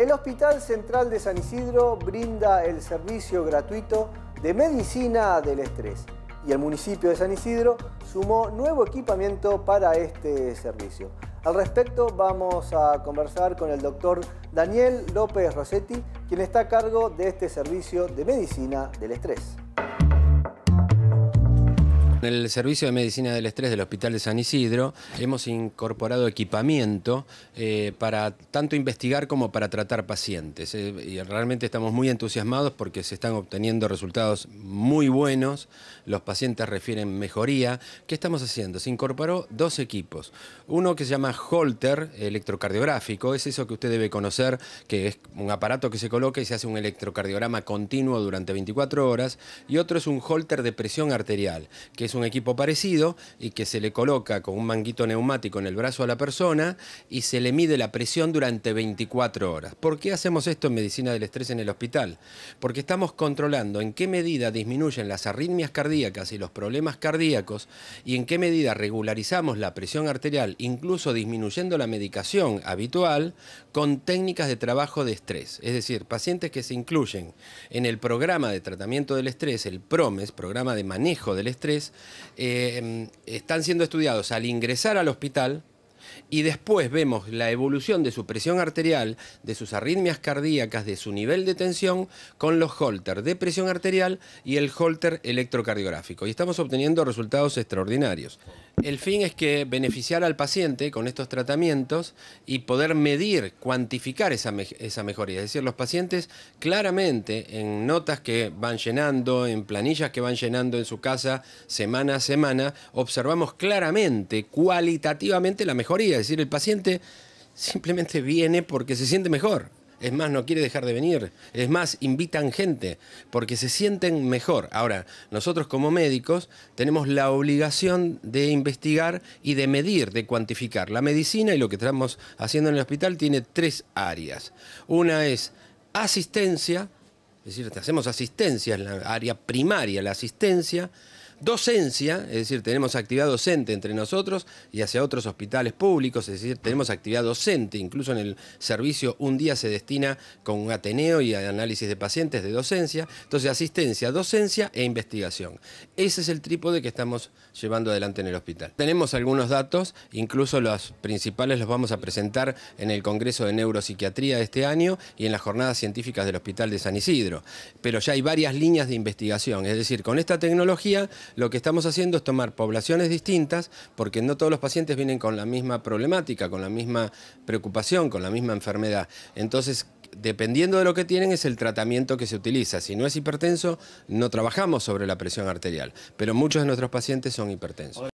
El Hospital Central de San Isidro brinda el servicio gratuito de medicina del estrés y el municipio de San Isidro sumó nuevo equipamiento para este servicio. Al respecto vamos a conversar con el doctor Daniel López Rossetti, quien está a cargo de este servicio de medicina del estrés. En el Servicio de Medicina del Estrés del Hospital de San Isidro hemos incorporado equipamiento eh, para tanto investigar como para tratar pacientes. Eh, y realmente estamos muy entusiasmados porque se están obteniendo resultados muy buenos, los pacientes refieren mejoría. ¿Qué estamos haciendo? Se incorporó dos equipos. Uno que se llama Holter, electrocardiográfico, es eso que usted debe conocer, que es un aparato que se coloca y se hace un electrocardiograma continuo durante 24 horas. Y otro es un Holter de presión arterial, que un equipo parecido y que se le coloca con un manguito neumático en el brazo a la persona y se le mide la presión durante 24 horas. ¿Por qué hacemos esto en medicina del estrés en el hospital? Porque estamos controlando en qué medida disminuyen las arritmias cardíacas y los problemas cardíacos y en qué medida regularizamos la presión arterial, incluso disminuyendo la medicación habitual con técnicas de trabajo de estrés. Es decir, pacientes que se incluyen en el programa de tratamiento del estrés, el PROMES, programa de manejo del estrés, eh, están siendo estudiados al ingresar al hospital y después vemos la evolución de su presión arterial, de sus arritmias cardíacas, de su nivel de tensión con los holter de presión arterial y el holter electrocardiográfico. Y estamos obteniendo resultados extraordinarios. El fin es que beneficiar al paciente con estos tratamientos y poder medir, cuantificar esa, mejoría. Es decir, los pacientes claramente en notas que van llenando, en planillas que van llenando en su casa semana a semana, observamos claramente, cualitativamente la mejora. Es decir, el paciente simplemente viene porque se siente mejor. Es más, no quiere dejar de venir. Es más, invitan gente porque se sienten mejor. Ahora, nosotros como médicos tenemos la obligación de investigar y de medir, de cuantificar. La medicina y lo que estamos haciendo en el hospital tiene tres áreas. Una es asistencia, es decir, hacemos asistencia, es la área primaria, la asistencia docencia, es decir, tenemos actividad docente entre nosotros y hacia otros hospitales públicos, es decir, tenemos actividad docente, incluso en el servicio un día se destina con un ateneo y análisis de pacientes de docencia, entonces asistencia, docencia e investigación. Ese es el trípode que estamos llevando adelante en el hospital. Tenemos algunos datos, incluso los principales los vamos a presentar en el Congreso de Neuropsiquiatría de este año y en las jornadas científicas del Hospital de San Isidro, pero ya hay varias líneas de investigación, es decir, con esta tecnología lo que estamos haciendo es tomar poblaciones distintas, porque no todos los pacientes vienen con la misma problemática, con la misma preocupación, con la misma enfermedad. Entonces, dependiendo de lo que tienen, es el tratamiento que se utiliza. Si no es hipertenso, no trabajamos sobre la presión arterial, pero muchos de nuestros pacientes son hipertensos.